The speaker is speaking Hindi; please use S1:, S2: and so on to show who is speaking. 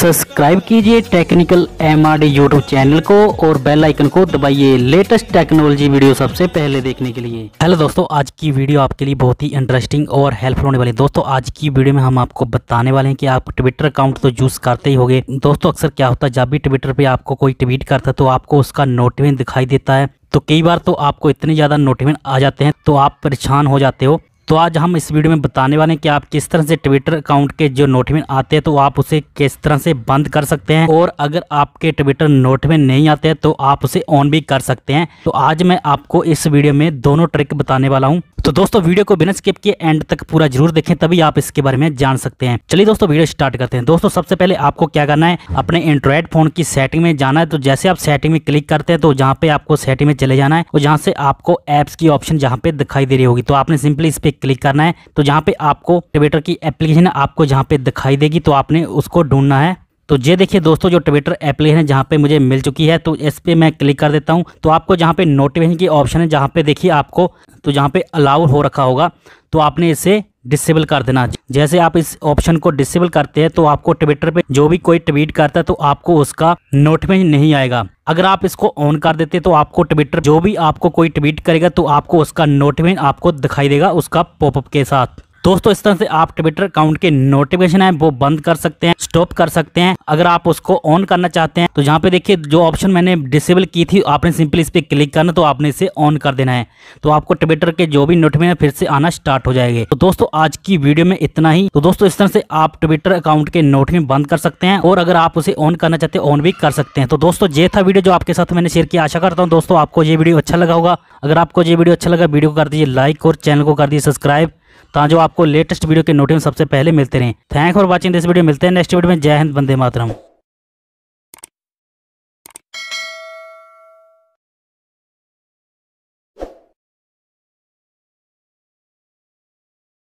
S1: सब्सक्राइब कीजिए Technical M R D YouTube channel को और बेल आइकन को दबाइए लेटेस्ट टेक्नोलॉजी वीडियो सबसे पहले देखने के लिए हेलो दोस्तों आज की वीडियो आपके लिए बहुत ही इंटरेस्टिंग और हेल्पफुल होने वाली है दोस्तों आज की वीडियो में हम आपको बताने वाले हैं कि आप ट्विटर अकाउंट तो यूज़ करते ही हो दोस्तों अक्सर क्या होता है जब भी ट्विटर पर आपको कोई ट्वीट करता है तो आपको उसका नोटिफिकेशन दिखाई देता है तो कई बार तो आपको इतने ज़्यादा नोटिफिकेशन आ जाते हैं तो आप परेशान हो जाते हो तो आज हम इस वीडियो में बताने वाले हैं कि आप किस तरह से ट्विटर अकाउंट के जो नोटमेन आते हैं तो आप उसे किस तरह से बंद कर सकते हैं और अगर आपके ट्विटर नोटमेन नहीं आते हैं तो आप उसे ऑन भी कर सकते हैं तो आज मैं आपको इस वीडियो में दोनों ट्रिक बताने वाला हूँ तो दोस्तों वीडियो को बिना स्किप के एंड तक पूरा जरूर देखें तभी आप इसके बारे में जान सकते हैं चलिए दोस्तों वीडियो स्टार्ट करते हैं दोस्तों सबसे पहले आपको क्या करना है अपने एंड्रॉइड फोन की सेटिंग में जाना है तो जैसे आप सेटिंग में क्लिक करते हैं तो जहाँ पे आपको सेटिंग में चले जाना है और जहाँ से आपको एप्स की ऑप्शन जहाँ पे दिखाई दे रही होगी तो आपने सिंपली इस पे क्लिक करना है तो जहाँ पे आपको ट्विटर की एप्लीकेशन आपको जहाँ पे दिखाई देगी तो आपने उसको ढूंढना है तो ये देखिए दोस्तों जो ट्विटर एप्लीकेशन जहाँ पे मुझे मिल चुकी है तो इस पर मैं क्लिक कर देता हूँ तो आपको जहाँ पे नोटिफिकेशन की ऑप्शन है जहाँ पे देखिए आपको तो जहाँ पे अलाउ हो रखा होगा तो आपने इसे डिसेबल कर देना जैसे आप इस ऑप्शन को डिसेबल करते हैं तो आपको ट्विटर पे जो भी कोई ट्वीट करता है तो आपको उसका नोटिफिकेशन नहीं आएगा अगर आप इसको ऑन कर देते तो आपको ट्विटर जो भी आपको कोई ट्वीट करेगा तो आपको उसका नोटिफिकेशन आपको दिखाई देगा उसका पॉपअप के साथ दोस्तों इस तरह से आप ट्विटर अकाउंट के नोटिफिकेशन है वो बंद कर सकते हैं स्टॉप कर सकते हैं अगर आप उसको ऑन करना चाहते हैं तो यहाँ पे देखिए जो ऑप्शन मैंने डिसेबल की थी आपने सिंपली इस पर क्लिक करना तो आपने इसे ऑन कर देना है तो आपको ट्विटर के जो भी नोटिफिकेशन फिर से आना स्टार्ट हो जाएगा तो दोस्तों आज की वीडियो में इतना ही तो दोस्तों इस तरह से आप ट्विटर अकाउंट के नोटिफिकेशन बंद कर सकते हैं और अगर आप उसे ऑन करना चाहते हैं ऑन भी कर सकते हैं तो दोस्तों ये था वीडियो जो आपके साथ मैंने शेयर किया आशा करता हूँ दोस्तों आपको ये वीडियो अच्छा लगा होगा अगर आपको ये वीडियो अच्छा लगा वीडियो कर दीजिए लाइक और चैनल को कर दीजिए सब्सक्राइब ताजो आपको लेटेस्ट वीडियो के नोटिफिकेशन सबसे पहले मिलते रहें thank for watching this video मिलते हैं नेक्स्ट वीडियो में जय हिंद बंदे मातरम